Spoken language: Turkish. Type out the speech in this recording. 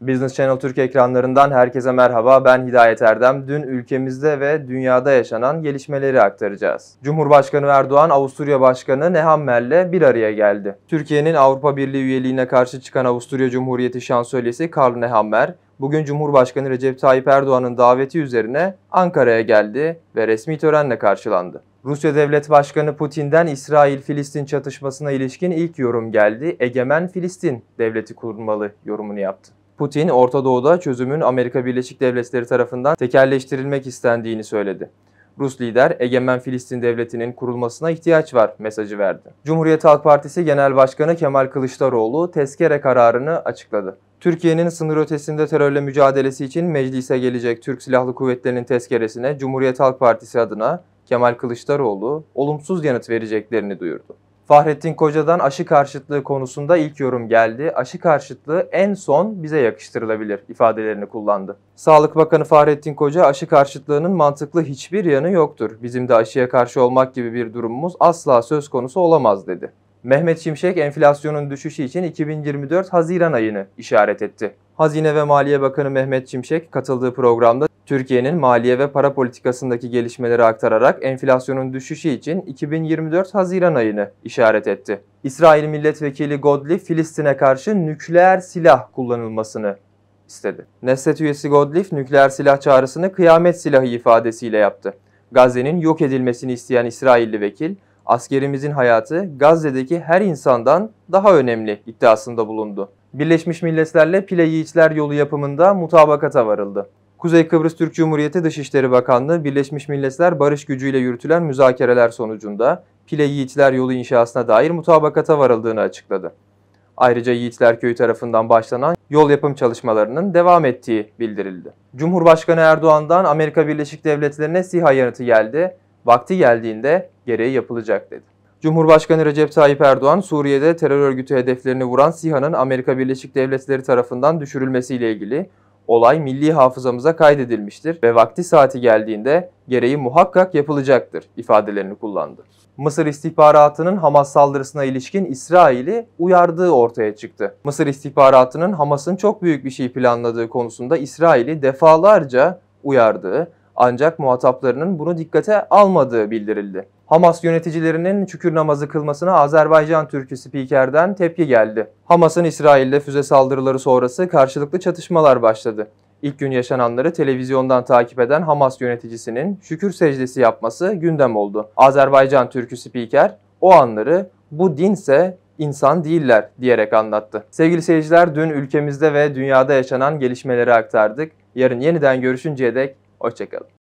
Business Channel Türkiye ekranlarından herkese merhaba. Ben Hidayet Erdem. Dün ülkemizde ve dünyada yaşanan gelişmeleri aktaracağız. Cumhurbaşkanı Erdoğan, Avusturya Başkanı Nehammer'le bir araya geldi. Türkiye'nin Avrupa Birliği üyeliğine karşı çıkan Avusturya Cumhuriyeti Şansölyesi Karl Nehammer, bugün Cumhurbaşkanı Recep Tayyip Erdoğan'ın daveti üzerine Ankara'ya geldi ve resmi törenle karşılandı. Rusya Devlet Başkanı Putin'den İsrail-Filistin çatışmasına ilişkin ilk yorum geldi. Egemen Filistin devleti kurmalı yorumunu yaptı. Putin, Orta Doğu'da çözümün Amerika Birleşik Devletleri tarafından tekerleştirilmek istendiğini söyledi. Rus lider egemen Filistin devletinin kurulmasına ihtiyaç var mesajı verdi. Cumhuriyet Halk Partisi Genel Başkanı Kemal Kılıçdaroğlu tezkere kararını açıkladı. Türkiye'nin sınır ötesinde terörle mücadelesi için meclise gelecek Türk Silahlı Kuvvetleri'nin tezkeresine Cumhuriyet Halk Partisi adına Kemal Kılıçdaroğlu olumsuz yanıt vereceklerini duyurdu. Fahrettin Koca'dan aşı karşıtlığı konusunda ilk yorum geldi. Aşı karşıtlığı en son bize yakıştırılabilir ifadelerini kullandı. Sağlık Bakanı Fahrettin Koca aşı karşıtlığının mantıklı hiçbir yanı yoktur. Bizim de aşıya karşı olmak gibi bir durumumuz asla söz konusu olamaz dedi. Mehmet Şimşek enflasyonun düşüşü için 2024 Haziran ayını işaret etti. Hazine ve Maliye Bakanı Mehmet Şimşek katıldığı programda Türkiye'nin maliye ve para politikasındaki gelişmeleri aktararak enflasyonun düşüşü için 2024 Haziran ayını işaret etti. İsrail Milletvekili Godli, Filistin'e karşı nükleer silah kullanılmasını istedi. Neset üyesi Godlif nükleer silah çağrısını kıyamet silahı ifadesiyle yaptı. Gazze'nin yok edilmesini isteyen İsrailli vekil, askerimizin hayatı Gazze'deki her insandan daha önemli iddiasında bulundu. Birleşmiş Milletler'le Pile Yiğitler yolu yapımında mutabakata varıldı. Kuzey Kıbrıs Türk Cumhuriyeti Dışişleri Bakanlığı, Birleşmiş Milletler barış gücüyle yürütülen müzakereler sonucunda Pile Yiğitler yolu inşasına dair mutabakata varıldığını açıkladı. Ayrıca Yiğitler Köyü tarafından başlanan yol yapım çalışmalarının devam ettiği bildirildi. Cumhurbaşkanı Erdoğan'dan Amerika Birleşik Devletleri'ne SİHA yanıtı geldi, vakti geldiğinde gereği yapılacak dedi. Cumhurbaşkanı Recep Tayyip Erdoğan, Suriye'de terör örgütü hedeflerini vuran SİHA'nın Amerika Birleşik Devletleri tarafından düşürülmesiyle ilgili olay milli hafızamıza kaydedilmiştir ve vakti saati geldiğinde gereği muhakkak yapılacaktır ifadelerini kullandı. Mısır istihbaratının Hamas saldırısına ilişkin İsrail'i uyardığı ortaya çıktı. Mısır istihbaratının Hamas'ın çok büyük bir şey planladığı konusunda İsrail'i defalarca uyardığı ancak muhataplarının bunu dikkate almadığı bildirildi. Hamas yöneticilerinin çükür namazı kılmasına Azerbaycan Türk'ü spikerden tepki geldi. Hamas'ın İsrail'de füze saldırıları sonrası karşılıklı çatışmalar başladı. İlk gün yaşananları televizyondan takip eden Hamas yöneticisinin şükür secdesi yapması gündem oldu. Azerbaycan Türk'ü spiker o anları bu dinse insan değiller diyerek anlattı. Sevgili seyirciler dün ülkemizde ve dünyada yaşanan gelişmeleri aktardık. Yarın yeniden görüşünceye dek hoşçakalın.